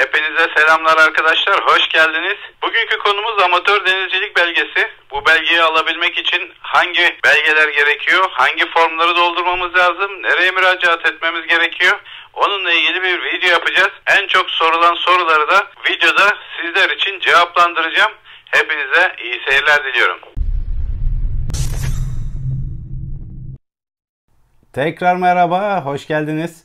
Hepinize selamlar arkadaşlar, hoş geldiniz. Bugünkü konumuz amatör denizcilik belgesi. Bu belgeyi alabilmek için hangi belgeler gerekiyor, hangi formları doldurmamız lazım, nereye müracaat etmemiz gerekiyor? Onunla ilgili bir video yapacağız. En çok sorulan soruları da videoda sizler için cevaplandıracağım. Hepinize iyi seyirler diliyorum. Tekrar merhaba, hoş geldiniz.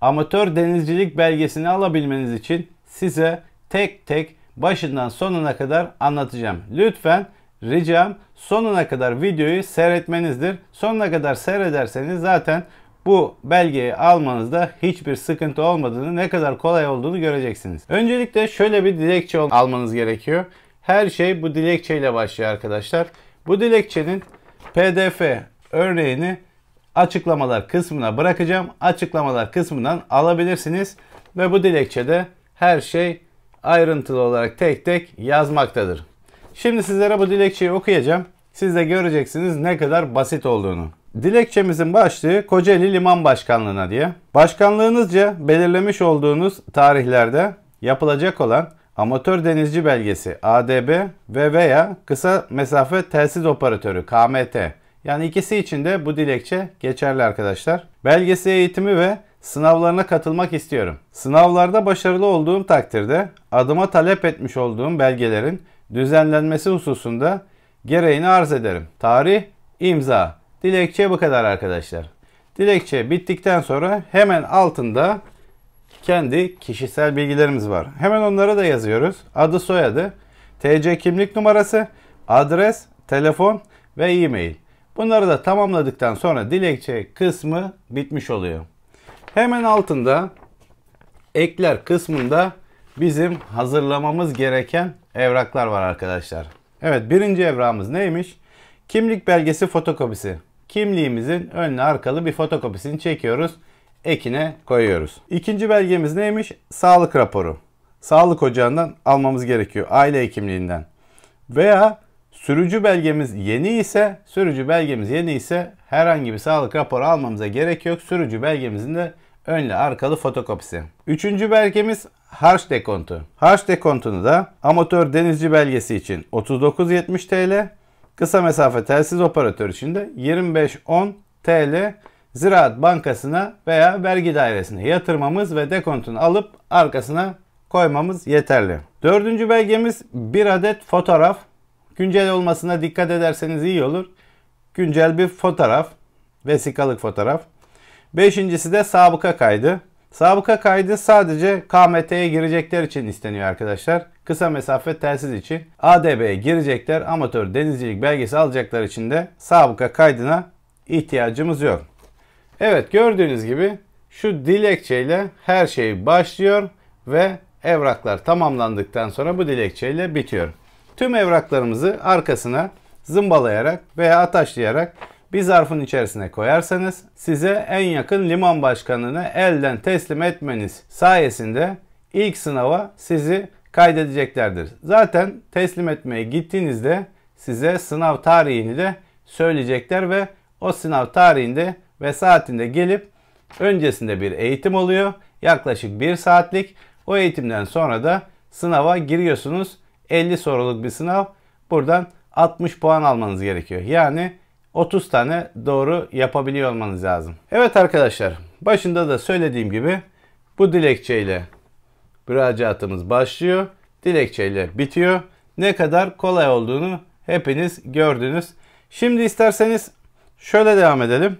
Amatör denizcilik belgesini alabilmeniz için size tek tek başından sonuna kadar anlatacağım. Lütfen ricam sonuna kadar videoyu seyretmenizdir. Sonuna kadar seyrederseniz zaten bu belgeyi almanızda hiçbir sıkıntı olmadığını, ne kadar kolay olduğunu göreceksiniz. Öncelikle şöyle bir dilekçe almanız gerekiyor. Her şey bu dilekçeyle başlıyor arkadaşlar. Bu dilekçenin PDF örneğini açıklamalar kısmına bırakacağım. Açıklamalar kısmından alabilirsiniz ve bu dilekçede her şey ayrıntılı olarak tek tek yazmaktadır. Şimdi sizlere bu dilekçeyi okuyacağım. Siz de göreceksiniz ne kadar basit olduğunu. Dilekçemizin başlığı Kocaeli Liman Başkanlığı'na diye. Başkanlığınızca belirlemiş olduğunuz tarihlerde yapılacak olan amatör denizci belgesi ADB ve veya kısa mesafe telsiz operatörü KMT yani ikisi için de bu dilekçe geçerli arkadaşlar. Belgesi eğitimi ve Sınavlarına katılmak istiyorum. Sınavlarda başarılı olduğum takdirde adıma talep etmiş olduğum belgelerin düzenlenmesi hususunda gereğini arz ederim. Tarih, imza, dilekçe bu kadar arkadaşlar. Dilekçe bittikten sonra hemen altında kendi kişisel bilgilerimiz var. Hemen onlara da yazıyoruz. Adı, soyadı, TC kimlik numarası, adres, telefon ve e-mail. Bunları da tamamladıktan sonra dilekçe kısmı bitmiş oluyor. Hemen altında ekler kısmında bizim hazırlamamız gereken evraklar var arkadaşlar. Evet birinci evrağımız neymiş? Kimlik belgesi fotokopisi. Kimliğimizin önlü arkalı bir fotokopisini çekiyoruz. Ekine koyuyoruz. İkinci belgemiz neymiş? Sağlık raporu. Sağlık ocağından almamız gerekiyor. Aile hekimliğinden. Veya sürücü belgemiz yeni ise, sürücü belgemiz yeni ise herhangi bir sağlık raporu almamıza gerek yok. Sürücü belgemizin de önlü arkalı fotokopisi. Üçüncü belgemiz harç dekontu. Harç dekontunu da amatör denizci belgesi için 39.70 TL, kısa mesafe telsiz operatör için de 25.10 TL Ziraat Bankası'na veya vergi dairesine yatırmamız ve dekontunu alıp arkasına koymamız yeterli. Dördüncü belgemiz bir adet fotoğraf. Güncel olmasına dikkat ederseniz iyi olur. Güncel bir fotoğraf, vesikalık fotoğraf. Beşincisi de sabıka kaydı. Sabıka kaydı sadece KMT'ye girecekler için isteniyor arkadaşlar. Kısa mesafe telsiz için. ADB'ye girecekler amatör denizcilik belgesi alacaklar için de sabıka kaydına ihtiyacımız yok. Evet gördüğünüz gibi şu dilekçeyle her şey başlıyor ve evraklar tamamlandıktan sonra bu dilekçeyle bitiyor. Tüm evraklarımızı arkasına zımbalayarak veya ataşlayarak bir zarfın içerisine koyarsanız size en yakın liman başkanını elden teslim etmeniz sayesinde ilk sınava sizi kaydedeceklerdir. Zaten teslim etmeye gittiğinizde size sınav tarihini de söyleyecekler ve o sınav tarihinde ve saatinde gelip öncesinde bir eğitim oluyor. Yaklaşık bir saatlik. O eğitimden sonra da sınava giriyorsunuz. 50 soruluk bir sınav. Buradan 60 puan almanız gerekiyor. Yani 30 tane doğru yapabiliyor olmanız lazım. Evet arkadaşlar başında da söylediğim gibi bu dilekçeyle müracaatımız başlıyor. Dilekçeyle bitiyor. Ne kadar kolay olduğunu hepiniz gördünüz. Şimdi isterseniz şöyle devam edelim.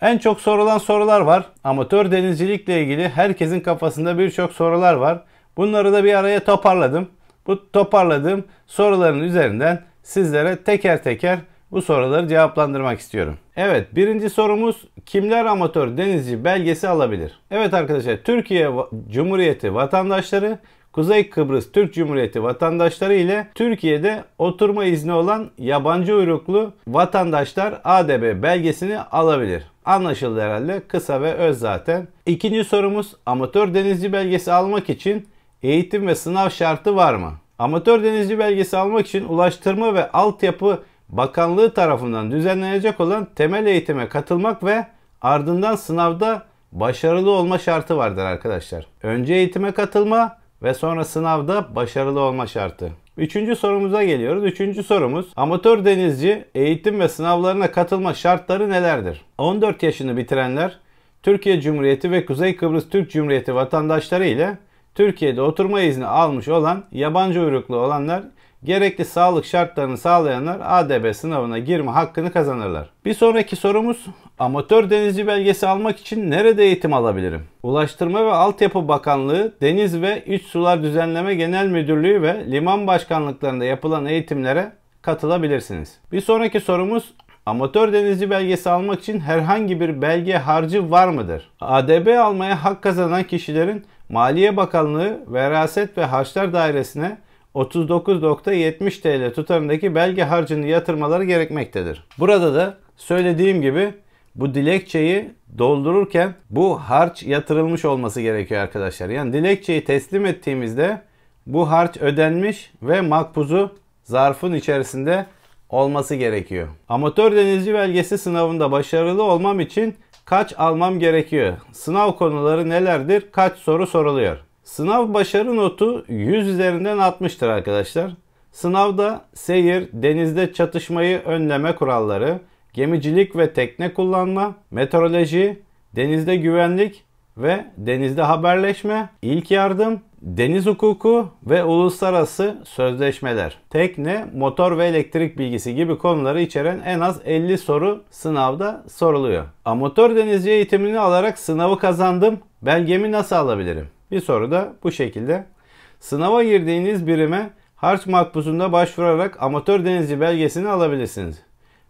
En çok sorulan sorular var. Amatör denizcilikle ilgili herkesin kafasında birçok sorular var. Bunları da bir araya toparladım. Bu toparladığım soruların üzerinden sizlere teker teker bu soruları cevaplandırmak istiyorum. Evet birinci sorumuz kimler amatör denizci belgesi alabilir? Evet arkadaşlar Türkiye Cumhuriyeti vatandaşları Kuzey Kıbrıs Türk Cumhuriyeti vatandaşları ile Türkiye'de oturma izni olan yabancı uyruklu vatandaşlar ADB belgesini alabilir. Anlaşıldı herhalde kısa ve öz zaten. İkinci sorumuz amatör denizci belgesi almak için eğitim ve sınav şartı var mı? Amatör denizci belgesi almak için Ulaştırma ve Altyapı bakanlığı tarafından düzenlenecek olan temel eğitime katılmak ve ardından sınavda başarılı olma şartı vardır arkadaşlar. Önce eğitime katılma ve sonra sınavda başarılı olma şartı. Üçüncü sorumuza geliyoruz. Üçüncü sorumuz amatör denizci eğitim ve sınavlarına katılma şartları nelerdir? 14 yaşını bitirenler Türkiye Cumhuriyeti ve Kuzey Kıbrıs Türk Cumhuriyeti vatandaşları ile Türkiye'de oturma izni almış olan yabancı uyruklu olanlar gerekli sağlık şartlarını sağlayanlar ADB sınavına girme hakkını kazanırlar. Bir sonraki sorumuz amatör denizci belgesi almak için nerede eğitim alabilirim? Ulaştırma ve Altyapı Bakanlığı, Deniz ve İç Sular Düzenleme Genel Müdürlüğü ve liman başkanlıklarında yapılan eğitimlere katılabilirsiniz. Bir sonraki sorumuz Amatör denizci belgesi almak için herhangi bir belge harcı var mıdır? ADB almaya hak kazanan kişilerin Maliye Bakanlığı, Veraset ve Harçlar Dairesi'ne 39.70 TL tutarındaki belge harcını yatırmaları gerekmektedir. Burada da söylediğim gibi bu dilekçeyi doldururken bu harç yatırılmış olması gerekiyor arkadaşlar. Yani dilekçeyi teslim ettiğimizde bu harç ödenmiş ve makbuzu zarfın içerisinde olması gerekiyor. Amatör denizci belgesi sınavında başarılı olmam için kaç almam gerekiyor? Sınav konuları nelerdir? Kaç soru soruluyor? Sınav başarı notu 100 üzerinden 60'tır arkadaşlar. Sınavda seyir, denizde çatışmayı önleme kuralları, gemicilik ve tekne kullanma, meteoroloji, denizde güvenlik ve denizde haberleşme, ilk yardım, deniz hukuku ve uluslararası sözleşmeler. Tekne, motor ve elektrik bilgisi gibi konuları içeren en az 50 soru sınavda soruluyor. Amatör denizci eğitimini alarak sınavı kazandım. Ben gemi nasıl alabilirim? Bir soru da bu şekilde. Sınava girdiğiniz birime harç makbuzunda başvurarak amatör denizci belgesini alabilirsiniz.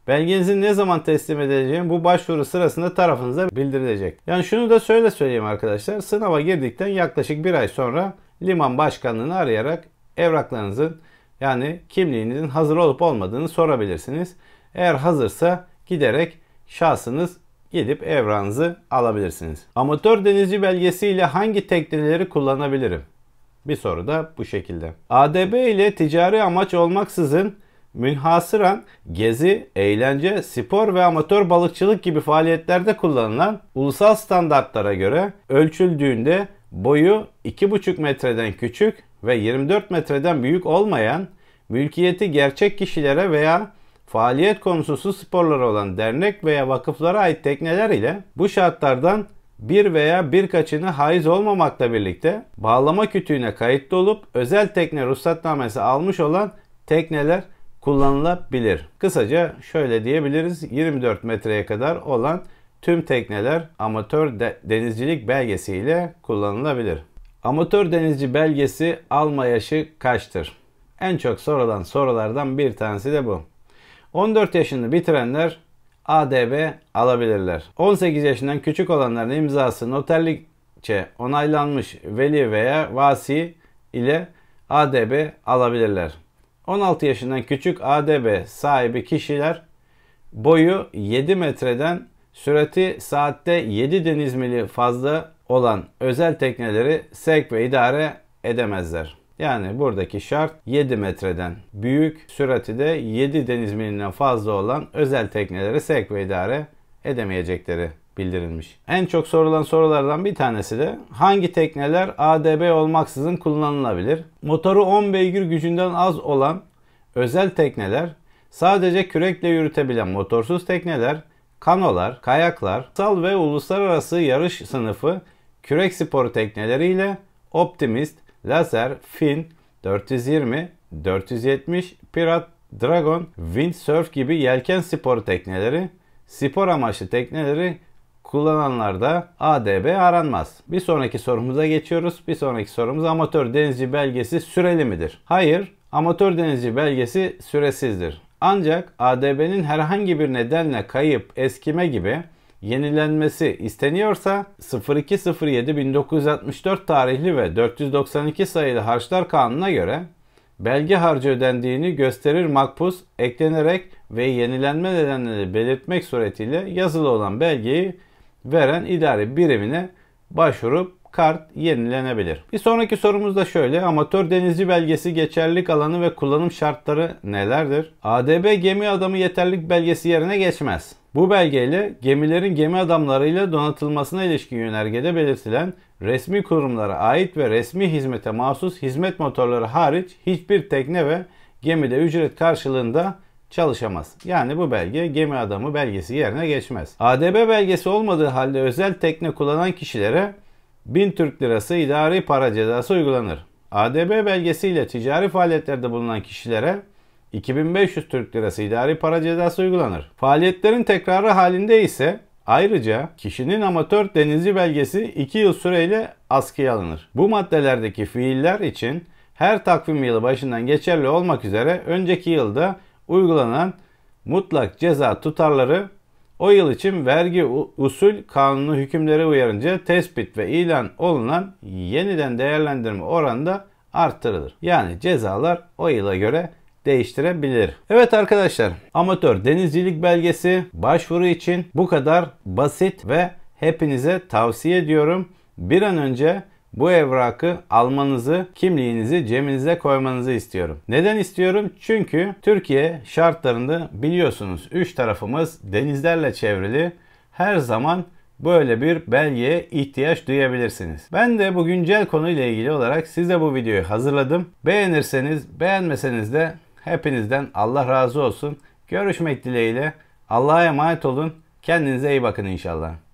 Belgenizi ne zaman teslim edileceği bu başvuru sırasında tarafınıza bildirilecek. Yani şunu da söyle söyleyeyim arkadaşlar. Sınava girdikten yaklaşık bir ay sonra liman başkanlığını arayarak evraklarınızın yani kimliğinizin hazır olup olmadığını sorabilirsiniz. Eğer hazırsa giderek şahsınız gidip evranızı alabilirsiniz. Amatör denizci belgesi ile hangi tekneleri kullanabilirim? Bir soru da bu şekilde. ADB ile ticari amaç olmaksızın münhasıran gezi, eğlence, spor ve amatör balıkçılık gibi faaliyetlerde kullanılan ulusal standartlara göre ölçüldüğünde boyu 2,5 metreden küçük ve 24 metreden büyük olmayan mülkiyeti gerçek kişilere veya faaliyet konusu su sporları olan dernek veya vakıflara ait tekneler ile bu şartlardan bir veya birkaçını haiz olmamakla birlikte bağlama kütüğüne kayıtlı olup özel tekne ruhsatnamesi almış olan tekneler kullanılabilir. Kısaca şöyle diyebiliriz 24 metreye kadar olan tüm tekneler amatör de denizcilik belgesiyle kullanılabilir. Amatör denizci belgesi alma yaşı kaçtır? En çok sorulan sorulardan bir tanesi de bu. 14 yaşını bitirenler ADB alabilirler. 18 yaşından küçük olanların imzası noterlikçe onaylanmış veli veya vasi ile ADB alabilirler. 16 yaşından küçük ADB sahibi kişiler boyu 7 metreden sürati saatte 7 deniz mili fazla olan özel tekneleri sevk ve idare edemezler. Yani buradaki şart 7 metreden büyük, sürati de 7 deniz milinden fazla olan özel tekneleri sevk ve idare edemeyecekleri bildirilmiş. En çok sorulan sorulardan bir tanesi de hangi tekneler ADB olmaksızın kullanılabilir? Motoru 10 beygir gücünden az olan özel tekneler, sadece kürekle yürütebilen motorsuz tekneler, kanolar, kayaklar, sal ve uluslararası yarış sınıfı kürek sporu tekneleriyle optimist, Lazer, Fin, 420, 470, Pirat, Dragon, Windsurf gibi yelken sporu tekneleri, spor amaçlı tekneleri kullananlarda ADB aranmaz. Bir sonraki sorumuza geçiyoruz. Bir sonraki sorumuz amatör denizci belgesi süreli midir? Hayır, amatör denizci belgesi süresizdir. Ancak ADB'nin herhangi bir nedenle kayıp, eskime gibi yenilenmesi isteniyorsa 0207 1964 tarihli ve 492 sayılı harçlar kanununa göre belge harcı ödendiğini gösterir makbuz eklenerek ve yenilenme nedenleri belirtmek suretiyle yazılı olan belgeyi veren idari birimine başvurup kart yenilenebilir. Bir sonraki sorumuz da şöyle. Amatör denizci belgesi geçerlilik alanı ve kullanım şartları nelerdir? ADB gemi adamı yeterlik belgesi yerine geçmez. Bu belgeyle gemilerin gemi adamlarıyla donatılmasına ilişkin yönergede belirtilen resmi kurumlara ait ve resmi hizmete mahsus hizmet motorları hariç hiçbir tekne ve gemide ücret karşılığında çalışamaz. Yani bu belge gemi adamı belgesi yerine geçmez. ADB belgesi olmadığı halde özel tekne kullanan kişilere 1000 Türk Lirası idari para cezası uygulanır. ADB belgesiyle ticari faaliyetlerde bulunan kişilere 2500 Türk Lirası idari para cezası uygulanır. Faaliyetlerin tekrarı halinde ise Ayrıca kişinin amatör denizci belgesi 2 yıl süreyle askıya alınır. Bu maddelerdeki fiiller için her takvim yılı başından geçerli olmak üzere önceki yılda uygulanan mutlak ceza tutarları o yıl için vergi usul kanunu hükümleri uyarınca tespit ve ilan olunan yeniden değerlendirme oranı da arttırılır. Yani cezalar o yıla göre değiştirebilir. Evet arkadaşlar amatör denizcilik belgesi başvuru için bu kadar basit ve hepinize tavsiye ediyorum. Bir an önce bu evrakı almanızı, kimliğinizi cebinize koymanızı istiyorum. Neden istiyorum? Çünkü Türkiye şartlarında biliyorsunuz üç tarafımız denizlerle çevrili. Her zaman böyle bir belgeye ihtiyaç duyabilirsiniz. Ben de bu güncel konuyla ilgili olarak size bu videoyu hazırladım. Beğenirseniz, beğenmeseniz de Hepinizden Allah razı olsun. Görüşmek dileğiyle. Allah'a emanet olun. Kendinize iyi bakın inşallah.